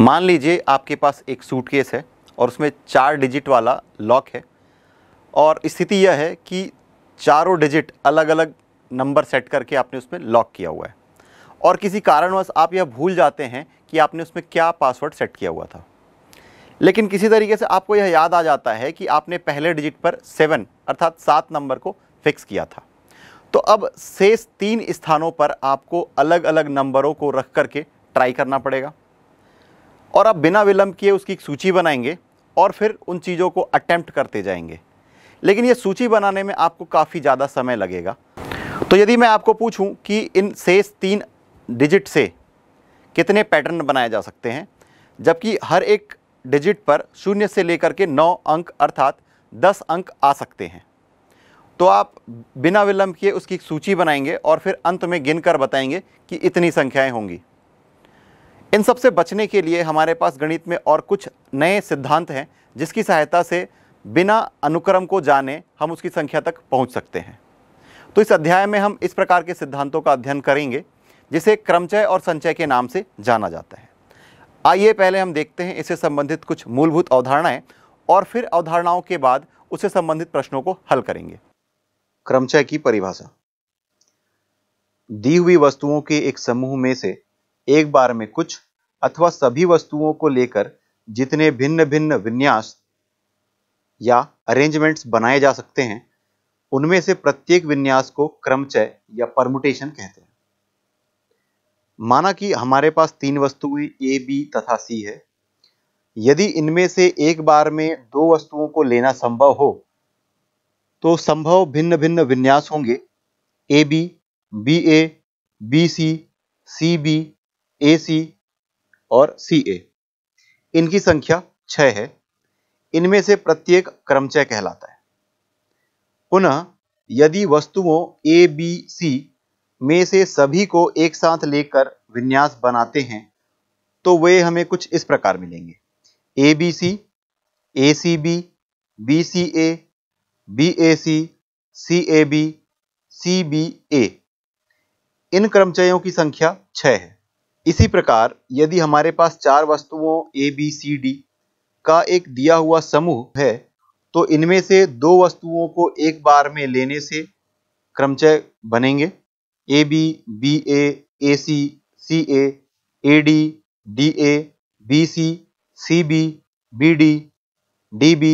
मान लीजिए आपके पास एक सूटकेस है और उसमें चार डिजिट वाला लॉक है और स्थिति यह है कि चारों डिजिट अलग अलग नंबर सेट करके आपने उसमें लॉक किया हुआ है और किसी कारणवश आप यह भूल जाते हैं कि आपने उसमें क्या पासवर्ड सेट किया हुआ था लेकिन किसी तरीके से आपको यह याद आ जाता है कि आपने पहले डिजिट पर सेवन अर्थात सात नंबर को फिक्स किया था तो अब शेष तीन स्थानों पर आपको अलग अलग नंबरों को रख करके ट्राई करना पड़ेगा और आप बिना विलंब किए उसकी एक सूची बनाएंगे और फिर उन चीज़ों को अटैम्प्ट करते जाएंगे लेकिन ये सूची बनाने में आपको काफ़ी ज़्यादा समय लगेगा तो यदि मैं आपको पूछूं कि इन शेष तीन डिजिट से कितने पैटर्न बनाए जा सकते हैं जबकि हर एक डिजिट पर शून्य से लेकर के नौ अंक अर्थात दस अंक आ सकते हैं तो आप बिना विलम्ब किए उसकी सूची बनाएंगे और फिर अंत में गिनकर बताएंगे कि इतनी संख्याएं होंगी इन सब से बचने के लिए हमारे पास गणित में और कुछ नए सिद्धांत हैं जिसकी सहायता से बिना अनुक्रम को जाने हम उसकी संख्या तक पहुंच सकते हैं तो इस अध्याय में हम इस प्रकार के सिद्धांतों का अध्ययन करेंगे जिसे क्रमचय और संचय के नाम से जाना जाता है आइए पहले हम देखते हैं इससे संबंधित कुछ मूलभूत अवधारणाएं और फिर अवधारणाओं के बाद उससे संबंधित प्रश्नों को हल करेंगे क्रमचय की परिभाषा दी हुई वस्तुओं के एक समूह में से एक बार में कुछ अथवा सभी वस्तुओं को लेकर जितने भिन्न भिन्न विन्यास या अरेंजमेंट्स बनाए जा सकते हैं उनमें से प्रत्येक विन्यास को क्रमचय या परमुटेशन कहते हैं माना कि हमारे पास तीन वस्तुएं ए बी तथा सी है यदि इनमें से एक बार में दो वस्तुओं को लेना संभव हो तो संभव भिन्न भिन्न विन्यास होंगे A B B A B C C B A C और सी ए इनकी संख्या छह है इनमें से प्रत्येक क्रमचय कहलाता है पुनः यदि वस्तुओं ए बी सी में से सभी को एक साथ लेकर विन्यास बनाते हैं तो वे हमें कुछ इस प्रकार मिलेंगे A B C A C B B C A B A C C A B C B A इन क्रमचयों की संख्या छह है इसी प्रकार यदि हमारे पास चार वस्तुओं ए बी सी डी का एक दिया हुआ समूह है तो इनमें से दो वस्तुओं को एक बार में लेने से क्रमचय बनेंगे A B B A A C C A A D D A B C C B B D D B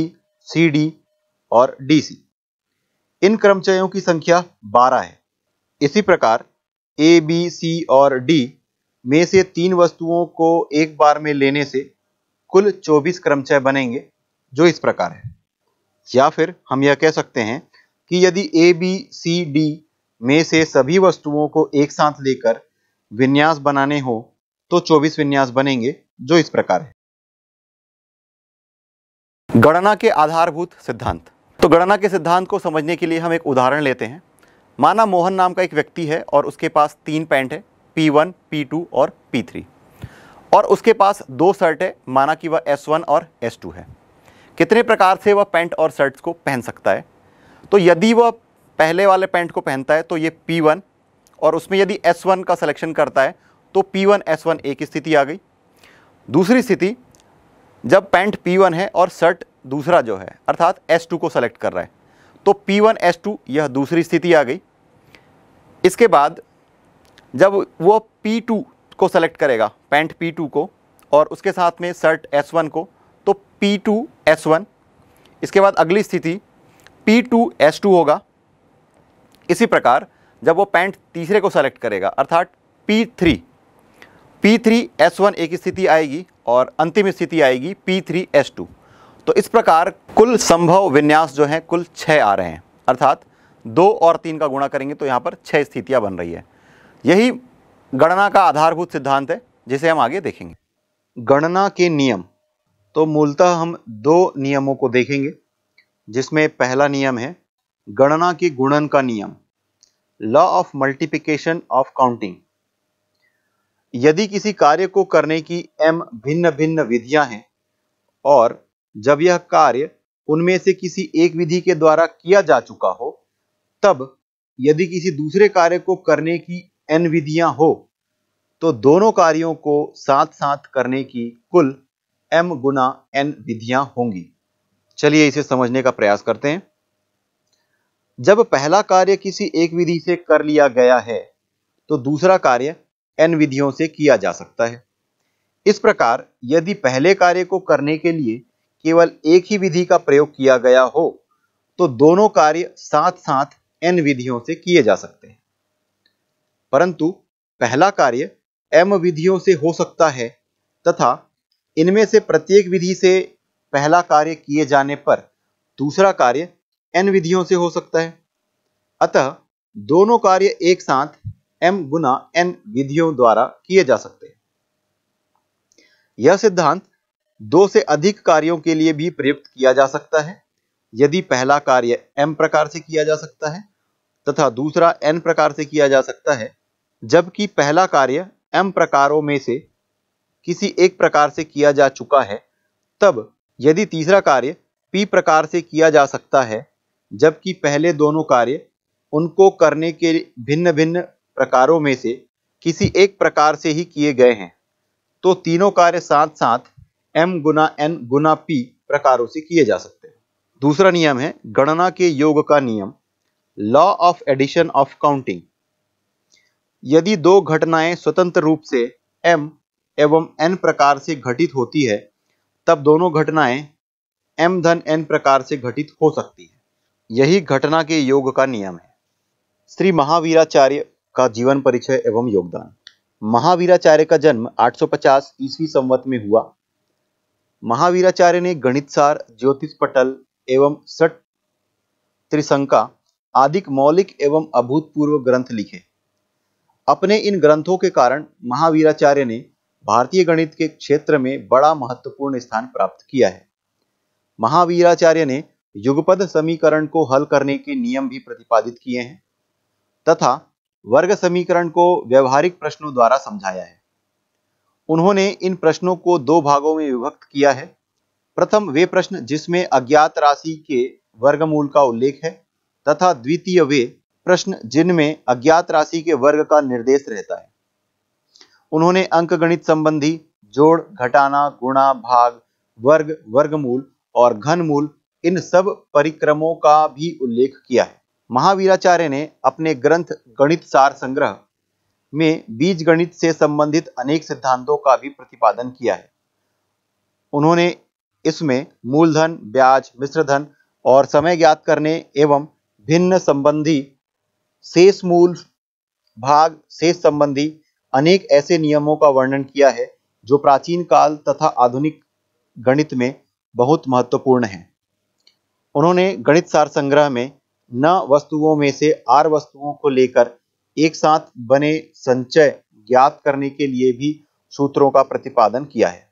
C D और डी सी इन क्रमचयों की संख्या 12 है इसी प्रकार ए बी सी और डी में से तीन वस्तुओं को एक बार में लेने से कुल 24 क्रमचय बनेंगे जो इस प्रकार है या फिर हम यह कह सकते हैं कि यदि ए बी सी डी में से सभी वस्तुओं को एक साथ लेकर विन्यास बनाने हो तो 24 विन्यास बनेंगे जो इस प्रकार है गणना के आधारभूत सिद्धांत तो गणना के सिद्धांत को समझने के लिए हम एक उदाहरण लेते हैं माना मोहन नाम का एक व्यक्ति है और उसके पास तीन पैंट है P1, P2 और P3 और उसके पास दो शर्ट है माना कि वह S1 और S2 है कितने प्रकार से वह पैंट और शर्ट्स को पहन सकता है तो यदि वह पहले वाले पैंट को पहनता है तो ये P1 और उसमें यदि S1 का सिलेक्शन करता है तो P1 S1 एक स्थिति आ गई दूसरी स्थिति जब पैंट P1 है और शर्ट दूसरा जो है अर्थात S2 को सेलेक्ट कर रहा है तो P1 S2 यह दूसरी स्थिति आ गई इसके बाद जब वो P2 को सेलेक्ट करेगा पैंट P2 को और उसके साथ में शर्ट S1 को तो P2 S1 इसके बाद अगली स्थिति P2 S2 होगा इसी प्रकार जब वो पैंट तीसरे को सेलेक्ट करेगा अर्थात P3 P3 S1 एक स्थिति आएगी और अंतिम स्थिति आएगी P3 S2 तो इस प्रकार कुल संभव विन्यास जो हैं कुल छः आ रहे हैं अर्थात दो और तीन का गुणा करेंगे तो यहाँ पर छः स्थितियाँ बन रही है यही गणना का आधारभूत सिद्धांत है जिसे हम आगे देखेंगे गणना के नियम तो मूलतः हम दो नियमों को देखेंगे जिसमें पहला नियम है गणना के गुणन का नियम law of multiplication of counting यदि किसी कार्य को करने की एम भिन्न भिन्न विधियां हैं और जब यह कार्य उनमें से किसी एक विधि के द्वारा किया जा चुका हो तब यदि किसी दूसरे कार्य को करने की एन विधियां हो तो दोनों कार्यों को साथ साथ करने की कुल एम गुना एन विधियां होंगी चलिए इसे समझने का प्रयास करते हैं जब पहला कार्य किसी एक विधि से कर लिया गया है तो दूसरा कार्य एन विधियों से किया जा सकता है इस प्रकार यदि पहले कार्य को करने के लिए केवल एक ही विधि का प्रयोग किया गया हो तो दोनों कार्य साथ साथ एन विधियों से किए जा सकते हैं परंतु पहला कार्य एम विधियों से हो सकता है तथा इनमें से प्रत्येक विधि से पहला कार्य किए जाने पर दूसरा कार्य एन विधियों से हो सकता है अतः दोनों कार्य एक साथ एम गुना एन विधियों द्वारा किए जा सकते हैं यह सिद्धांत दो से अधिक कार्यों के लिए भी प्रयुक्त किया जा सकता है यदि पहला कार्य एम प्रकार से किया जा सकता है तथा दूसरा एन प्रकार से किया जा सकता है जबकि पहला कार्य एम प्रकारों में से किसी एक प्रकार से किया जा चुका है तब यदि तीसरा कार्य पी प्रकार से किया जा सकता है जबकि पहले दोनों कार्य उनको करने के भिन्न भिन्न प्रकारों में से किसी एक प्रकार से ही किए गए हैं तो तीनों कार्य साथ साथ m गुना एन गुना पी प्रकारों से किए जा सकते हैं दूसरा नियम है गणना के योग का नियम law of addition of counting यदि दो घटनाएं स्वतंत्र रूप से m एवं n प्रकार से घटित होती है तब दोनों घटनाएं m धन n प्रकार से घटित हो सकती है यही घटना के योग का नियम है श्री महावीराचार्य का जीवन परिचय एवं योगदान महावीराचार्य का जन्म 850 ईसवी संवत में हुआ महावीराचार्य ने सार ज्योतिष पटल एवं सट त्रिशंका आदि मौलिक एवं अभूतपूर्व ग्रंथ लिखे अपने इन ग्रंथों के कारण महावीराचार्य ने भारतीय गणित के क्षेत्र में बड़ा महत्वपूर्ण स्थान प्राप्त किया है महावीराचार्य ने युगपद समीकरण को हल करने के नियम भी प्रतिपादित किए हैं तथा वर्ग समीकरण को व्यवहारिक प्रश्नों द्वारा समझाया है उन्होंने इन प्रश्नों को दो भागों में विभक्त किया है प्रथम वे प्रश्न जिसमें अज्ञात राशि के वर्गमूल का उल्लेख है तथा द्वितीय वे प्रश्न जिनमें अज्ञात राशि के वर्ग का निर्देश रहता है उन्होंने अंकगणित संबंधी जोड़ घटाना गुणा भाग वर्ग वर्गमूल और घनमूल इन सब परिक्रमों का भी उल्लेख किया है महावीराचार्य ने अपने ग्रंथ गणित सार संग्रह में बीज गणित से संबंधित अनेक सिद्धांतों का भी प्रतिपादन किया है उन्होंने इसमें मूलधन ब्याज मिश्रधन और समय ज्ञात करने एवं भिन्न संबंधी शेष मूल भाग शेष संबंधी अनेक ऐसे नियमों का वर्णन किया है जो प्राचीन काल तथा आधुनिक गणित में बहुत महत्वपूर्ण है उन्होंने गणित सार संग्रह में न वस्तुओं में से आर वस्तुओं को लेकर एक साथ बने संचय ज्ञात करने के लिए भी सूत्रों का प्रतिपादन किया है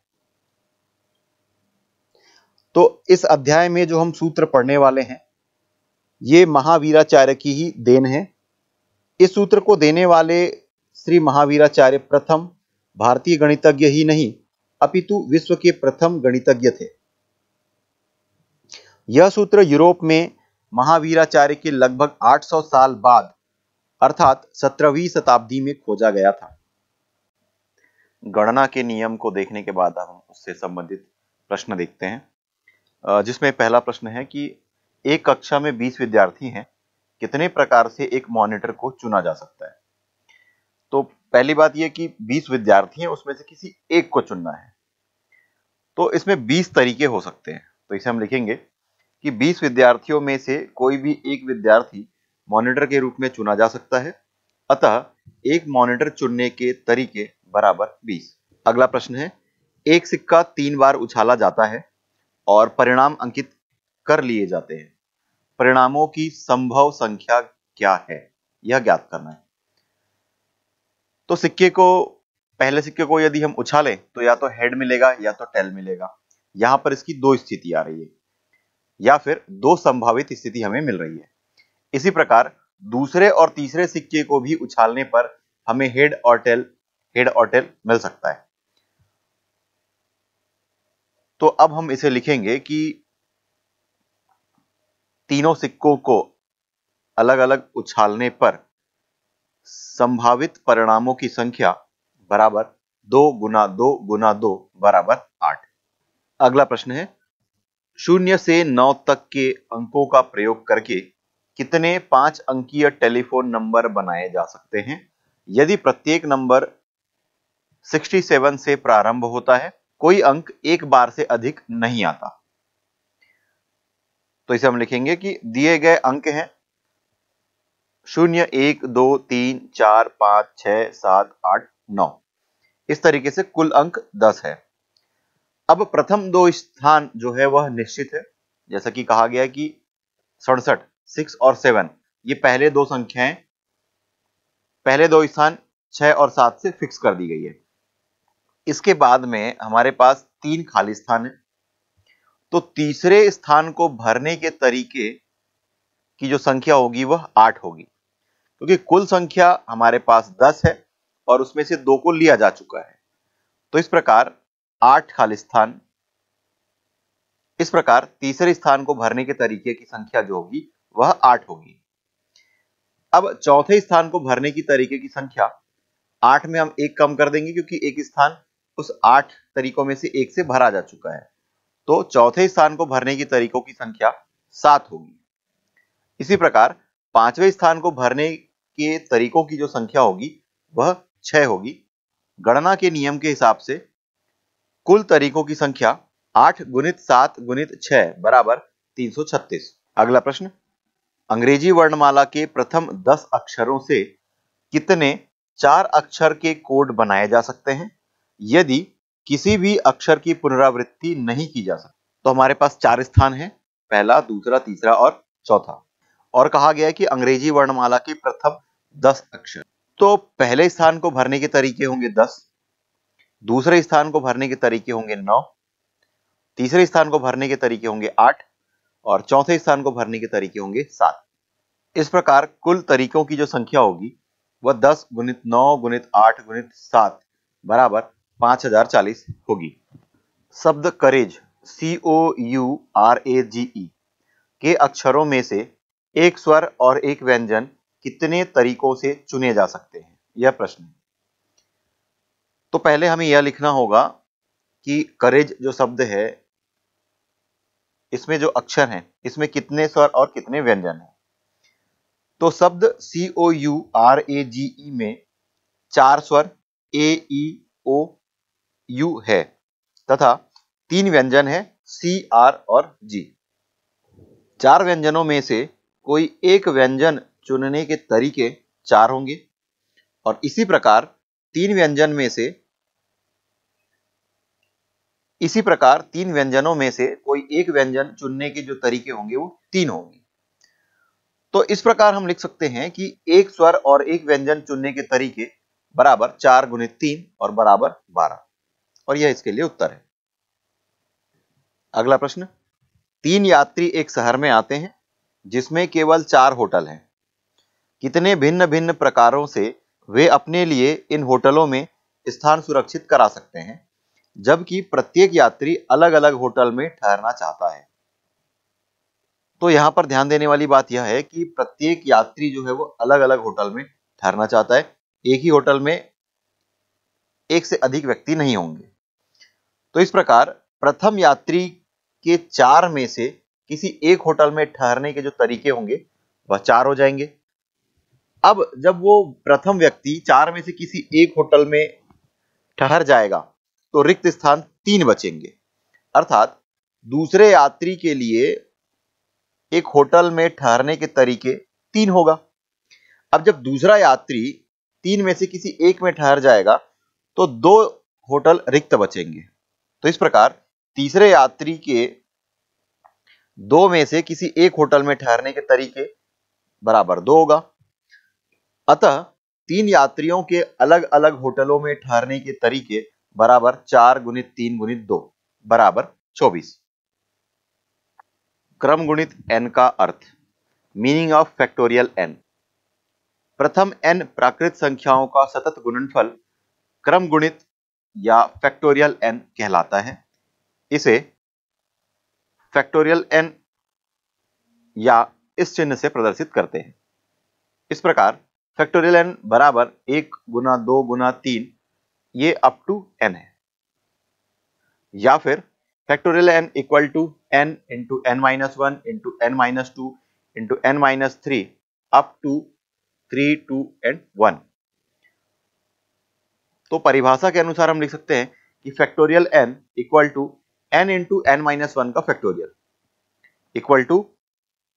तो इस अध्याय में जो हम सूत्र पढ़ने वाले हैं ये महावीराचार्य की ही देन है इस सूत्र को देने वाले श्री महावीराचार्य प्रथम भारतीय गणितज्ञ ही नहीं अपितु विश्व के प्रथम गणितज्ञ थे यह सूत्र यूरोप में महावीराचार्य के लगभग 800 साल बाद अर्थात सत्रहवीं शताब्दी में खोजा गया था गणना के नियम को देखने के बाद हम उससे संबंधित प्रश्न देखते हैं जिसमें पहला प्रश्न है कि एक कक्षा में 20 विद्यार्थी हैं कितने प्रकार से एक मॉनिटर को चुना जा सकता है तो पहली बात यह कि 20 विद्यार्थी हैं उसमें से किसी एक को चुनना है तो इसमें 20 तरीके हो सकते हैं तो इसे हम लिखेंगे कि 20 विद्यार्थियों में से कोई भी एक विद्यार्थी मॉनिटर के रूप में चुना जा सकता है अतः एक मॉनिटर चुनने के तरीके बराबर 20 अगला प्रश्न है एक सिक्का तीन बार उछाला जाता है और परिणाम अंकित कर लिए जाते हैं परिणामों की संभव संख्या क्या है यह ज्ञात करना है तो सिक्के को पहले सिक्के को यदि हम उछालें तो या तो हेड मिलेगा या तो टेल मिलेगा यहां पर इसकी दो स्थिति आ रही है या फिर दो संभावित स्थिति हमें मिल रही है इसी प्रकार दूसरे और तीसरे सिक्के को भी उछालने पर हमें हेड और टेल हेड और टेल मिल सकता है तो अब हम इसे लिखेंगे कि तीनों सिक्कों को अलग अलग उछालने पर संभावित परिणामों की संख्या बराबर दो गुना दो गुना दो बराबर आठ अगला प्रश्न है शून्य से नौ तक के अंकों का प्रयोग करके कितने पांच अंकीय टेलीफोन नंबर बनाए जा सकते हैं यदि प्रत्येक नंबर 67 से प्रारंभ होता है कोई अंक एक बार से अधिक नहीं आता तो इसे हम लिखेंगे कि दिए गए अंक हैं शून्य एक दो तीन चार पांच छ सात आठ नौ इस तरीके से कुल अंक दस है अब प्रथम दो स्थान जो है वह निश्चित है जैसा कि कहा गया कि सड़सठ सिक्स और सेवन ये पहले दो संख्याएं पहले दो स्थान छह और सात से फिक्स कर दी गई है इसके बाद में हमारे पास तीन खाली स्थान है तो तीसरे स्थान को भरने के तरीके की जो संख्या होगी वह आठ होगी क्योंकि तो कुल संख्या हमारे पास दस है और उसमें से दो को लिया जा चुका है तो इस प्रकार आठ खाली स्थान इस प्रकार तीसरे स्थान को भरने के तरीके की संख्या जो होगी वह आठ होगी अब चौथे स्थान को भरने की तरीके की संख्या आठ में हम एक कम कर देंगे क्योंकि एक स्थान उस आठ तरीकों में से एक से भरा जा चुका है तो चौथे स्थान को भरने की तरीकों की संख्या सात होगी इसी प्रकार पांचवें स्थान को भरने के तरीकों की जो संख्या होगी वह छह होगी गणना के नियम के हिसाब से कुल तरीकों की संख्या आठ गुणित सात गुणित छह बराबर तीन सौ छत्तीस अगला प्रश्न अंग्रेजी वर्णमाला के प्रथम दस अक्षरों से कितने चार अक्षर के कोड बनाए जा सकते हैं यदि किसी भी अक्षर की पुनरावृत्ति नहीं की जा सकती तो हमारे पास चार स्थान है पहला दूसरा तीसरा और चौथा और कहा गया है कि अंग्रेजी वर्णमाला के प्रथम दस अक्षर तो पहले स्थान को भरने के तरीके होंगे दस दूसरे स्थान को भरने के तरीके होंगे नौ तीसरे स्थान को भरने के तरीके होंगे आठ और चौथे स्थान को भरने के तरीके होंगे सात इस प्रकार कुल तरीकों की जो संख्या होगी वह दस गुणित नौ गुणित आठ गुणित सात बराबर 5040 हजार चालीस होगी शब्द करेज सी ओ यू आर ए जी ई के अक्षरों में से एक स्वर और एक व्यंजन कितने तरीकों से चुने जा सकते हैं यह प्रश्न है तो पहले हमें यह लिखना होगा कि करेज जो शब्द है इसमें जो अक्षर हैं इसमें कितने स्वर और कितने व्यंजन हैं तो शब्द सी ओ यू आर ए जी ई में चार स्वर ए ई ओ यू है तथा तीन व्यंजन है सी आर और जी चार व्यंजनों में से कोई एक व्यंजन चुनने के तरीके चार होंगे और इसी प्रकार तीन व्यंजन में से इसी प्रकार तीन व्यंजनों में से कोई एक व्यंजन चुनने के जो तरीके होंगे वो तीन होंगे तो इस प्रकार हम लिख सकते हैं कि एक स्वर और एक व्यंजन चुनने के तरीके बराबर चार गुणित तीन और बराबर बारह और यह इसके लिए उत्तर है अगला प्रश्न तीन यात्री एक शहर में आते हैं जिसमें केवल चार होटल हैं कितने भिन्न भिन्न प्रकारों से वे अपने लिए इन होटलों में स्थान सुरक्षित करा सकते हैं जबकि प्रत्येक यात्री अलग अलग होटल में ठहरना चाहता है तो यहां पर ध्यान देने वाली बात यह है कि प्रत्येक यात्री जो है वो अलग अलग होटल में ठहरना चाहता है एक ही होटल में एक से अधिक व्यक्ति नहीं होंगे तो इस प्रकार प्रथम यात्री के चार में से किसी एक होटल में ठहरने के जो तरीके होंगे वह चार हो जाएंगे अब जब वो प्रथम व्यक्ति चार में से किसी एक होटल में ठहर जाएगा तो रिक्त स्थान तीन बचेंगे अर्थात दूसरे यात्री के लिए एक होटल में ठहरने के तरीके तीन होगा अब जब दूसरा यात्री तीन में से किसी एक में ठहर जाएगा तो दो होटल रिक्त बचेंगे तो इस प्रकार तीसरे यात्री के दो में से किसी एक होटल में ठहरने के तरीके बराबर दो होगा अतः तीन यात्रियों के अलग अलग होटलों में ठहरने के तरीके बराबर चार गुणित तीन गुणित दो बराबर चौबीस क्रम गुणित एन का अर्थ मीनिंग ऑफ फैक्टोरियल एन प्रथम एन प्राकृत संख्याओं का सतत गुणनफल क्रम गुणित या फैक्टोरियल एन कहलाता है इसे फैक्टोरियल एन या इस चिन्ह से प्रदर्शित करते हैं इस प्रकार फैक्टोरियल एन बराबर एक गुना दो गुना तीन ये अप टू एन है या फिर factorial N equal to N into N minus one into N minus two into N minus three up to three two and one तो परिभाषा के अनुसार हम लिख सकते हैं कि factorial N equal to N into N minus one का फैक्टोरियल इक्वल टू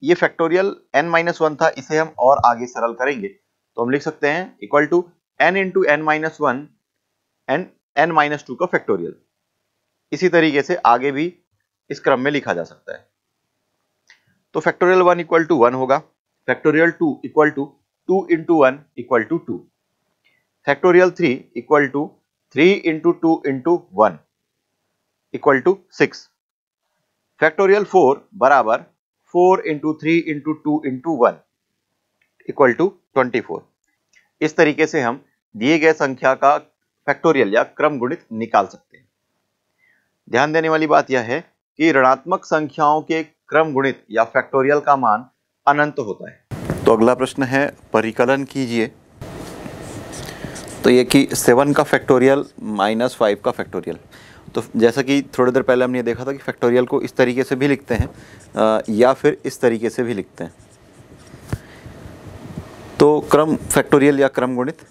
ये फैक्टोरियल एन माइनस वन था इसे हम और आगे सरल करेंगे तो हम लिख सकते हैं equal to N into N minus one N N minus two का फैक्टोरियल इसी तरीके से आगे भी इस क्रम में लिखा जा सकता है तो factorial one equal to one होगा factorial two equal to two into one equal to two factorial 3 equal to 3 into two into one equal to six factorial 4 बराबर 4 into three into two into one equal to 24. इस तरीके से हम दिए गए संख्या का फैक्टोरियल या क्रम गुणित निकाल सकते हैं ध्यान देने वाली बात यह है कि ऋणात्मक संख्याओं के क्रम गुणित या फैक्टोरियल का मान अनंत होता है तो अगला प्रश्न है परिकलन कीजिए तो ये कि सेवन का फैक्टोरियल माइनस फाइव का फैक्टोरियल तो जैसा कि थोड़ी देर पहले हमने देखा था कि फैक्टोरियल को इस तरीके से भी लिखते हैं या फिर इस तरीके से भी लिखते हैं तो क्रम फैक्टोरियल या क्रम गुणित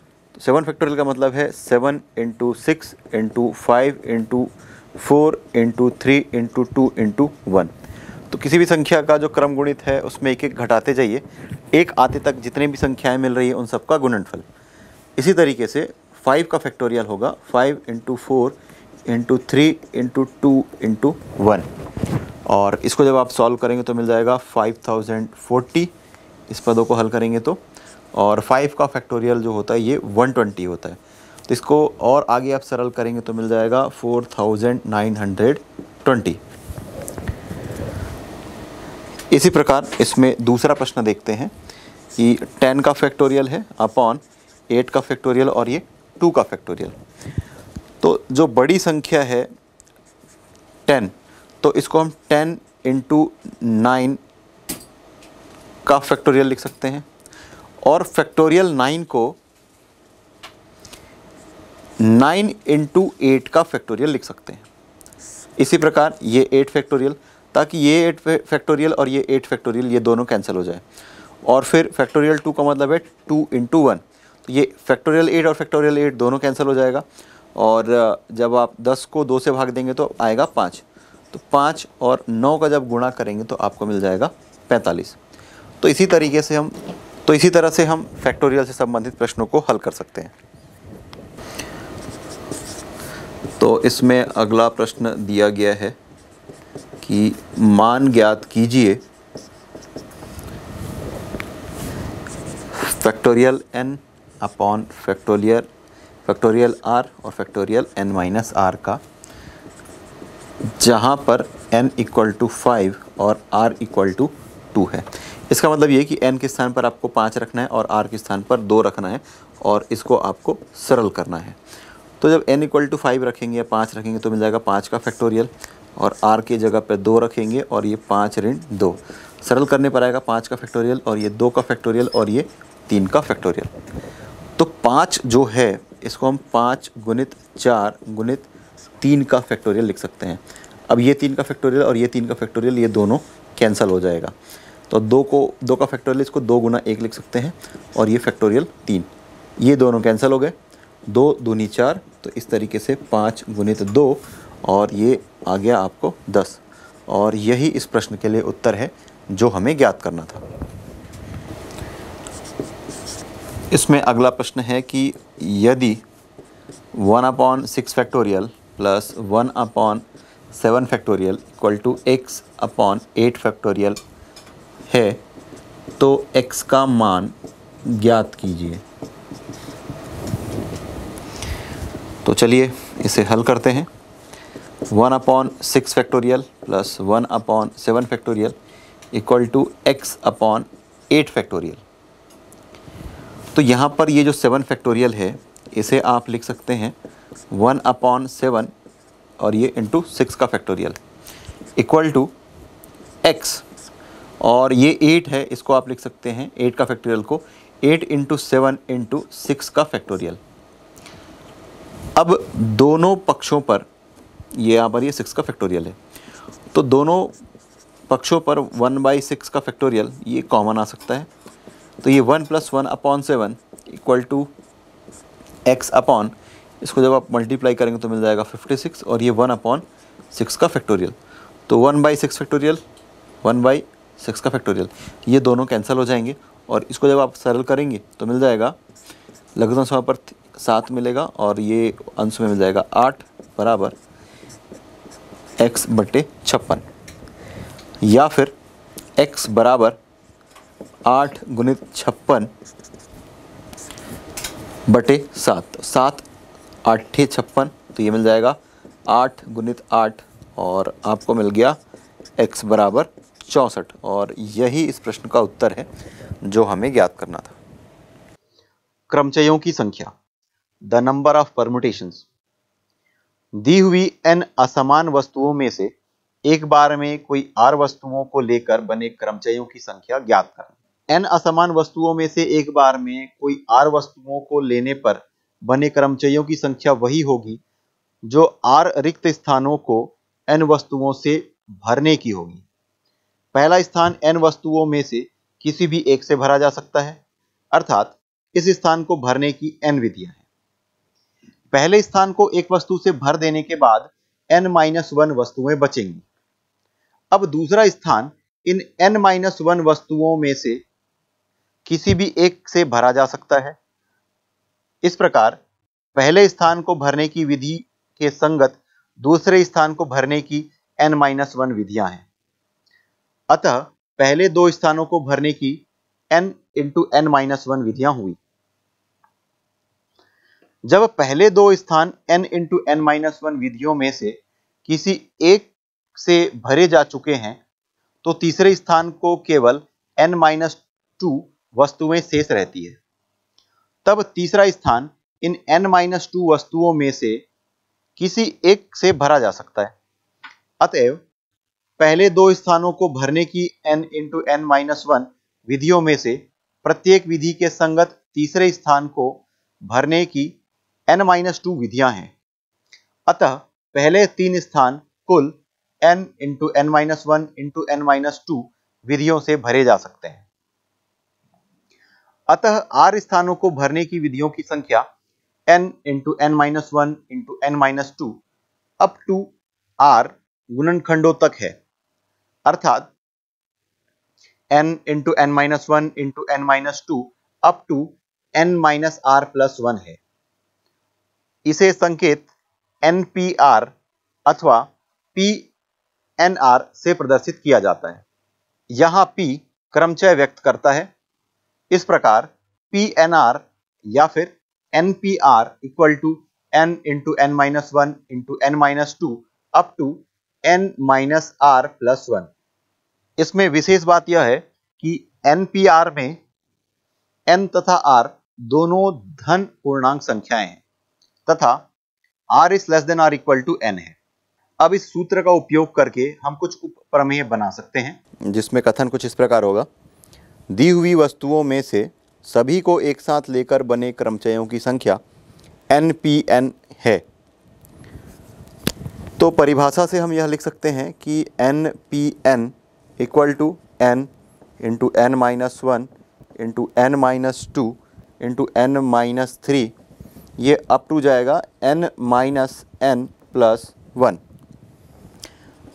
सेवन फैक्टोरियल का मतलब है seven into six into five into four into three into two into one तो किसी भी संख्या का जो क्रम गुणित है उसमें एक एक घटाते जाइए एक आते तक जितने भी संख्याएं मिल रही है उन सबका गुणनफल इसी तरीके से फाइव का फैक्टोरियल होगा five into four into three into two into one और इसको जब आप सॉल्व करेंगे तो मिल जाएगा फाइव थाउजेंड फोर्टी इस पदों को हल करेंगे तो और फाइव का फैक्टोरियल जो होता है ये वन ट्वेंटी होता है तो इसको और आगे आप सरल करेंगे तो मिल जाएगा four thousand nine hundred twenty इसी प्रकार इसमें दूसरा प्रश्न देखते हैं कि टेन का फैक्टोरियल है अपॉन एट का फैक्टोरियल और ये टू का फैक्टोरियल तो जो बड़ी संख्या है टेन तो इसको हम टेन इंटू नाइन का फैक्टोरियल लिख सकते हैं और फैक्टोरियल नाइन को नाइन इंटू एट का फैक्टोरियल लिख सकते हैं इसी प्रकार ये एट फैक्टोरियल ताकि ये एट फैक्टोरियल और ये एट फैक्टोरियल ये दोनों कैंसिल हो जाए और फिर फैक्टोरियल टू का मतलब है टू इंटू वन ये फैक्टोरियल एट और फैक्टोरियल एट दोनों कैंसिल हो जाएगा और जब आप दस को दो से भाग देंगे तो आएगा पाँच तो पाँच और नौ का जब गुणा करेंगे तो आपको मिल जाएगा पैंतालीस तो इसी तरीके से हम तो इसी तरह से हम फैक्टोरियल से संबंधित प्रश्नों को हल कर सकते हैं तो इसमें अगला प्रश्न दिया गया है कि मान ज्ञात कीजिए factorial N upon factorial factorial R और फैक्टोरियल एन माइनस आर का जहाँ पर एन इक्वल टू फाइव और आर इक्वल टू टू है इसका मतलब ये कि एन के स्थान पर आपको पाँच रखना है और आर के स्थान पर दो रखना है और इसको आपको सरल करना है तो जब एन इक्वल टू फाइव रखेंगे या पाँच रखेंगे तो मिल जाएगा पाँच का फैक्टोरियल और आर के जगह पर दो रखेंगे और ये पाँच ऋण दो सरल करने पर आएगा पाँच का फैक्टोरियल और ये दो का फैक्टोरियल और ये तीन का फैक्टोरियल पाँच जो है इसको हम पाँच गुणित चार गुणित तीन का फैक्टोरियल लिख सकते हैं अब ये तीन का फैक्टोरियल और ये तीन का फैक्टोरियल ये दोनों कैंसिल हो जाएगा तो दो को दो का फैक्टोरियल इसको दो गुना एक लिख सकते हैं और ये फैक्टोरियल तीन ये दोनों कैंसिल हो गए दो दूनी चार तो इस तरीके से पाँच गुणित दो और ये आ गया आपको दस और यही इस प्रश्न के लिए उत्तर है जो हमें ज्ञात करना था इसमें अगला प्रश्न है कि यदि one upon six factorial plus one upon seven factorial equal to X upon eight factorial है तो एक्स का मान ज्ञात कीजिए तो चलिए इसे हल करते हैं one upon six factorial plus one upon seven factorial equal to X upon eight factorial तो यहाँ पर ये जो सेवन फैक्टोरियल है इसे आप लिख सकते हैं वन अपॉन सेवन और ये इंटू सिक्स का फैक्टोरियल इक्वल टू एक्स और ये एट है इसको आप लिख सकते हैं एट का फैक्टोरियल को eight into seven into six का फैक्टोरियल अब दोनों पक्षों पर ये यहाँ पर ये सिक्स का फैक्टोरियल है तो दोनों पक्षों पर वन बाई सिक्स का फैक्टोरियल ये कॉमन आ सकता है तो ये one plus one upon seven equal to X upon इसको जब आप मल्टीप्लाई करेंगे तो मिल जाएगा फिफ्टी सिक्स और ये वन अपॉन सिक्स का फैक्टोरियल तो one by six factorial one by six का फैक्टोरियल ये दोनों कैंसिल हो जाएंगे और इसको जब आप सरल करेंगे तो मिल जाएगा लघुतम समय पर सात मिलेगा और ये अंश में मिल जाएगा आठ बराबर एक्स बटे छप्पन या फिर एक्स बराबर आठ गुणित छप्पन बटे सात सात आठे छप्पन तो ये मिल जाएगा आठ गुणित आठ और आपको मिल गया एक्स बराबर चौंसठ और यही इस प्रश्न का उत्तर है जो हमें ज्ञात करना था क्रमचयों की संख्या द नंबर ऑफ परमुटेशन दी हुई एन असमान वस्तुओं में से एक बार में कोई आर वस्तुओं को लेकर बने कर्मचारियों की संख्या ज्ञात करना एन असमान वस्तुओं में से एक बार में कोई आर वस्तुओं को लेने पर बने कर्मचारियों की संख्या वही होगी जो आर रिक्त स्थानों को एन वस्तुओं से भरने की होगी पहला स्थान एन वस्तुओं में से किसी भी एक से भरा जा सकता है अर्थात इस स्थान को भरने की एन विधियां हैं पहले स्थान को एक वस्तु से भर देने के बाद एन माइनस वन वस्तुएं बचेंगी अब दूसरा स्थान इन एन माइनस वन वस्तुओं में से किसी भी एक से भरा जा सकता है इस प्रकार पहले स्थान को भरने की विधि के संगत दूसरे स्थान को भरने की एन माइनस वन विधियां हैं अतः पहले दो स्थानों को भरने की n into N minus one विधियां हुई जब पहले दो स्थान n into N minus one विधियों में से किसी एक से भरे जा चुके हैं तो तीसरे स्थान को केवल एन माइनस टू वस्तुएं शेष रहती है तब तीसरा स्थान इन एन माइनस टू वस्तुओं में से किसी एक से भरा जा सकता है अतएव पहले दो स्थानों को भरने की n into N minus one विधियों में से प्रत्येक विधि के संगत तीसरे स्थान को भरने की एन माइनस टू विधियां हैं अतः पहले तीन स्थान कुल n into N minus one into N minus two विधियों से भरे जा सकते हैं अतः आर स्थानों को भरने की विधियों की संख्या n into N minus one into N minus two up to r गुणनखंडों तक है अर्थात n into N minus one into N minus two up to n minus r plus one है इसे संकेत एन पी आर अथवा P n r से प्रदर्शित किया जाता है यहां पी क्रमचय व्यक्त करता है इस प्रकार पी एन आर या फिर n P r equal to N into N minus one into N minus two up to n minus r plus one इसमें विशेष बात यह है कि एन पी आर में एन तथा आर दोनों धन पूर्णांक संख्याएं हैं तथा r is less than r equal to n है अब इस सूत्र का उपयोग करके हम कुछ उप प्रमेय बना सकते हैं जिसमें कथन कुछ इस प्रकार होगा दी हुई वस्तुओं में से सभी को एक साथ लेकर बने कर्मचारियों की संख्या एन पी एन है तो परिभाषा से हम यह लिख सकते हैं कि n P n equal to N into N minus one into N minus two into N minus three ये अप टू जाएगा n minus n plus one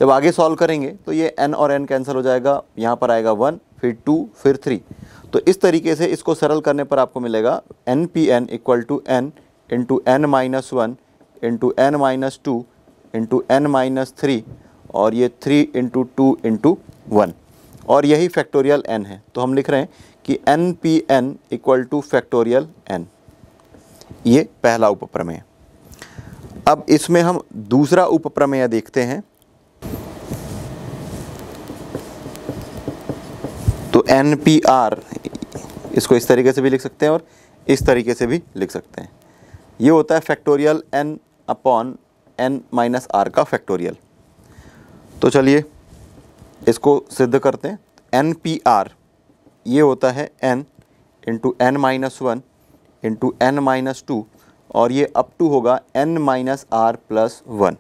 जब आगे सॉल्व करेंगे तो ये एन और एन कैंसिल हो जाएगा यहाँ पर आएगा वन फिर टू फिर थ्री तो इस तरीके से इसको सरल करने पर आपको मिलेगा n P n equal to N into N minus one into N minus two into N minus three और ये three into two into one और यही फैक्टोरियल एन है तो हम लिख रहे हैं कि n P n equal to factorial n ये पहला उपप्रमेय अब इसमें हम दूसरा उपप्रमेय देखते हैं तो एन पी आर इसको इस तरीके से भी लिख सकते हैं और इस तरीके से भी लिख सकते हैं ये होता है factorial N upon n minus are का फैक्टोरियल तो चलिए इसको सिद्ध करते हैं एन पी आर ये होता है n into N minus one into N minus two और ये अप टू होगा n minus r plus one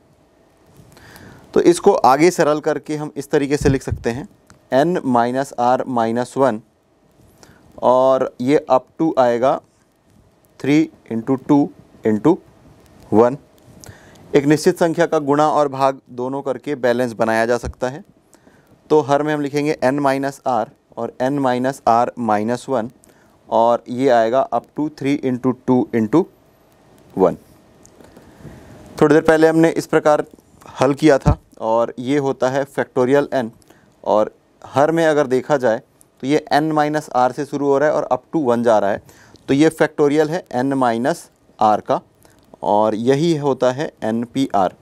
तो इसको आगे सरल करके हम इस तरीके से लिख सकते हैं n minus r minus one और ये अप टू आएगा three into two into one एक निश्चित संख्या का गुणा और भाग दोनों करके बैलेंस बनाया जा सकता है तो हर में हम लिखेंगे एन माइनस आर और n minus r minus one और ये आएगा up to three into two into one थोड़ी देर पहले हमने इस प्रकार हल किया था और ये होता है फैक्टोरियल एन और हर में अगर देखा जाए तो ये एन माइनस आर से शुरू हो रहा है और अप टू वन जा रहा है तो ये फैक्टोरियल है एन माइनस आर का और यही होता है एन पी आर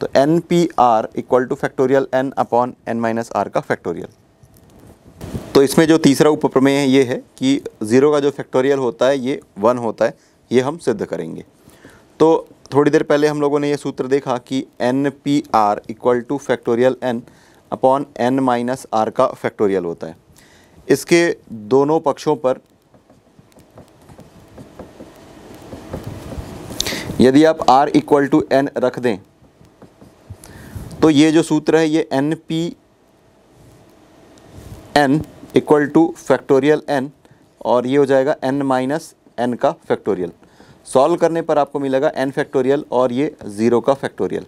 तो n P r equal to factorial N upon n minus are का फैक्टोरियल तो इसमें जो तीसरा उपप्रमेय है ये है कि ज़ीरो का जो फैक्टोरियल होता है ये वन होता है ये हम सिद्ध करेंगे तो थोड़ी देर पहले हम लोगों ने ये सूत्र देखा कि n P r equal to factorial N upon n minus are का फैक्टोरियल होता है इसके दोनों पक्षों पर यदि आप आर इक्वल टू एन रख दें तो ये जो सूत्र है ये n P n equal to factorial n और ये हो जाएगा एन माइनस एन का फैक्टोरियल सॉल्व करने पर आपको मिलेगा एन फैक्टोरियल और ये ज़ीरो का फैक्टोरियल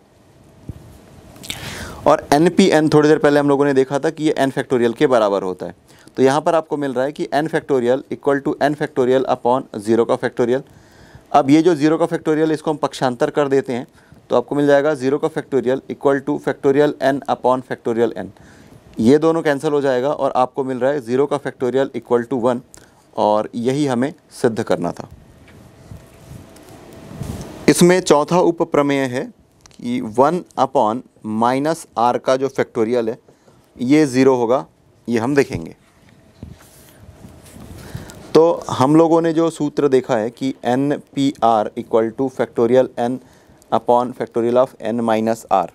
और एन पी एन थोड़ी देर पहले हम लोगों ने देखा था कि ये एन फैक्टोरियल के बराबर होता है तो यहाँ पर आपको मिल रहा है कि n factorial equal to n factorial upon zero का फैक्टोरियल अब ये जो ज़ीरो का फैक्टोरियल इसको हम पक्षांतर कर देते हैं तो आपको मिल जाएगा ज़ीरो का factorial equal to factorial N upon factorial n ये दोनों कैंसिल हो जाएगा और आपको मिल रहा है ज़ीरो का फैक्टोरियल इक्वल टू वन और यही हमें सिद्ध करना था इसमें चौथा उपप्रमेय है कि वन अपॉन माइनस आर का जो फैक्टोरियल है ये ज़ीरो होगा ये हम देखेंगे तो हम लोगों ने जो सूत्र देखा है कि n P r equal to factorial N upon factorial of n minus r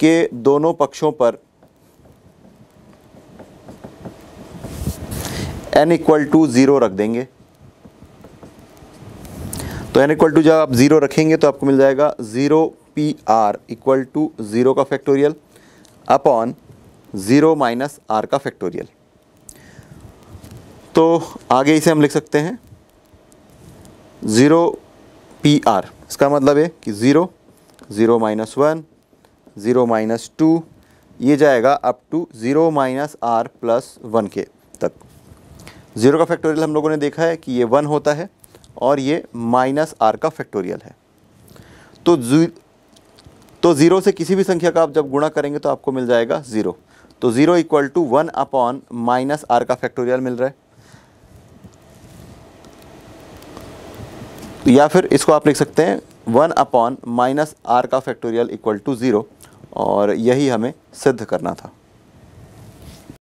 के दोनों पक्षों पर एन इक्वल टू ज़ीरो रख देंगे तो एन इक्वल टू जब आप ज़ीरो रखेंगे तो आपको मिल जाएगा zero P r equal to zero का factorial upon zero minus are का फैक्टोरियल तो आगे इसे हम लिख सकते हैं ज़ीरो पी आर इसका मतलब है कि zero zero minus one zero minus two ये जाएगा up to zero minus r plus one के तक ज़ीरो का फैक्टोरियल हम लोगों ने देखा है कि ये वन होता है और ये माइनस आर का फैक्टोरियल है तो तो ज़ीरो से किसी भी संख्या का आप जब गुणा करेंगे तो आपको मिल जाएगा ज़ीरो तो zero equal to one upon minus are का फैक्टोरियल मिल रहा है या फिर इसको आप लिख सकते हैं वन अपॉन माइनस आर का फैक्टोरियल इक्वल टू ज़ीरो और यही हमें सिद्ध करना था